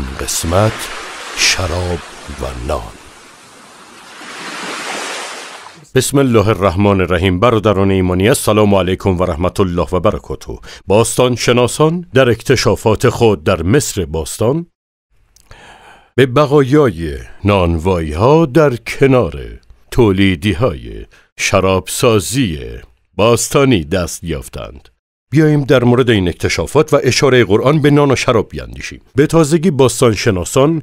این قسمت شراب و نان بسم الله الرحمن الرحیم برادران ایمانی سلام علیکم و رحمت الله و برکاته باستان شناسان در اکتشافات خود در مصر باستان به بقایای نانوایی ها در کنار تولیدی های شرابسازی باستانی دست یافتند بیاییم در مورد این اکتشافات و اشاره قرآن به نان و شراب بیاندیشیم به تازگی باستانشناسان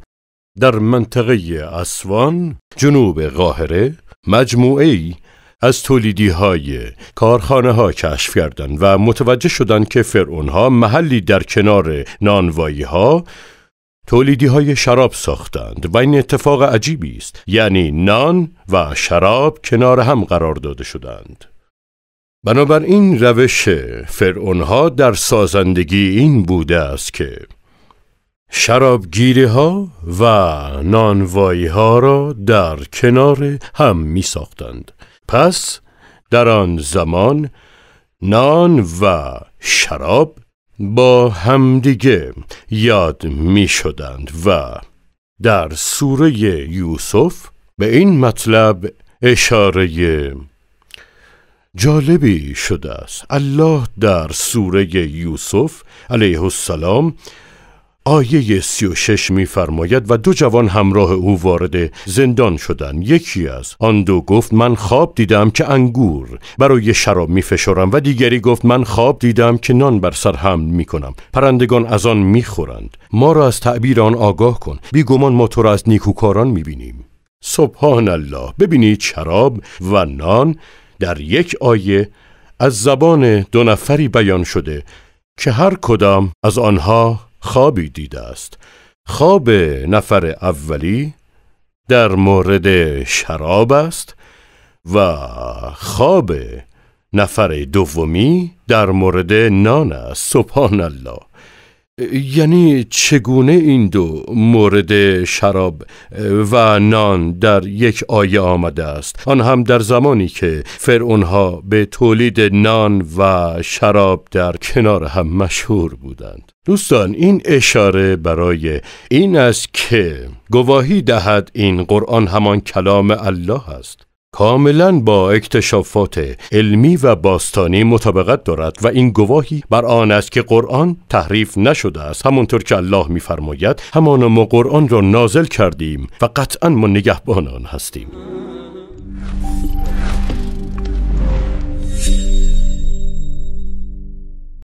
در منطقه اسوان جنوب قاهره مجموعه ای از تولیدی های کارخانه ها کشف کردند و متوجه شدند که فرعون ها محلی در کنار نانوایی ها تولیدی های شراب ساختند و این اتفاق عجیبی است یعنی نان و شراب کنار هم قرار داده شدند بنابراین روش فرعونها در سازندگی این بوده است که شرابگیری ها و نانوایی ها را در کنار هم می ساختند. پس در آن زمان نان و شراب با همدیگه یاد می شدند و در سوره یوسف به این مطلب اشاره جالبی شده است الله در سوره یوسف علیه السلام آیه 36 میفرماید و دو جوان همراه او وارد زندان شدند یکی از آن دو گفت من خواب دیدم که انگور برای شراب میفشارم و دیگری گفت من خواب دیدم که نان بر سر حمل میکنم پرندگان از آن میخورند ما را از تعبیر آن آگاه کن بیگمان ما تو را از نیکوکاران بینیم سبحان الله ببینید شراب و نان در یک آیه از زبان دو نفری بیان شده که هر کدام از آنها خوابی دیده است خواب نفر اولی در مورد شراب است و خواب نفر دومی در مورد نان است سبحان الله یعنی چگونه این دو مورد شراب و نان در یک آیه آمده است آن هم در زمانی که فرعونها به تولید نان و شراب در کنار هم مشهور بودند دوستان این اشاره برای این است که گواهی دهد این قرآن همان کلام الله است کاملا با اکتشافات علمی و باستانی مطابقت دارد و این گواهی بر آن است که قرآن تحریف نشده است همانطور که الله میفرماید همانا ما قرآن را نازل کردیم و قطعا ما نگهبانان آن هستیم